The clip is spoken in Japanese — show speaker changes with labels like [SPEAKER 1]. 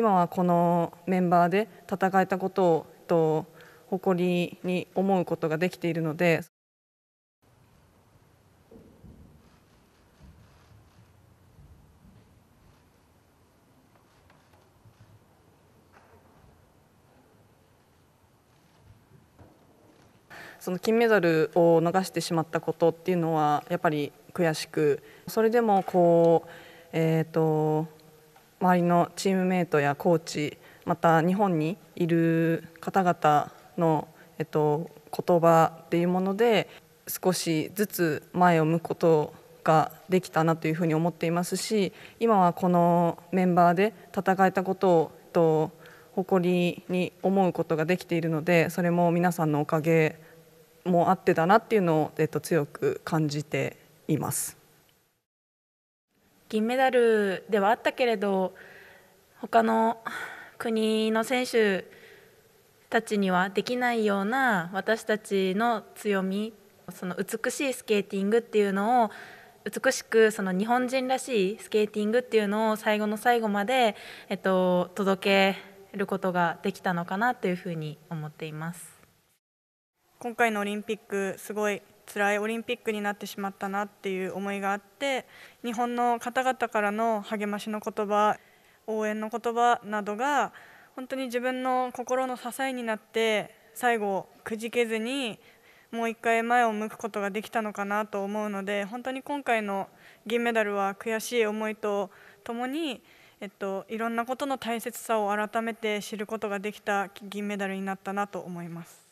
[SPEAKER 1] 今はこのメンバーで戦えたことを誇りに思うことができているので。その金メダルを逃してしまったことっていうのはやっぱり悔しくそれでもこう、えーと周りのチームメートやコーチまた日本にいる方々の、えっと、言葉っていうもので少しずつ前を向くことができたなというふうに思っていますし今はこのメンバーで戦えたことを、えっと、誇りに思うことができているのでそれも皆さんのおかげもあってだなっていうのを、えっと、強く感じています。
[SPEAKER 2] 銀メダルではあったけれど他の国の選手たちにはできないような私たちの強みその美しいスケーティングっていうのを美しくその日本人らしいスケーティングっていうのを最後の最後まで、えっと、届けることができたのかなというふうに思っています。
[SPEAKER 3] 今回のオリンピックすごい辛いオリンピックになってしまったなっていう思いがあって日本の方々からの励ましの言葉応援の言葉などが本当に自分の心の支えになって最後くじけずにもう一回前を向くことができたのかなと思うので本当に今回の銀メダルは悔しい思いとともに、えっと、いろんなことの大切さを改めて知ることができた銀メダルになったなと思います。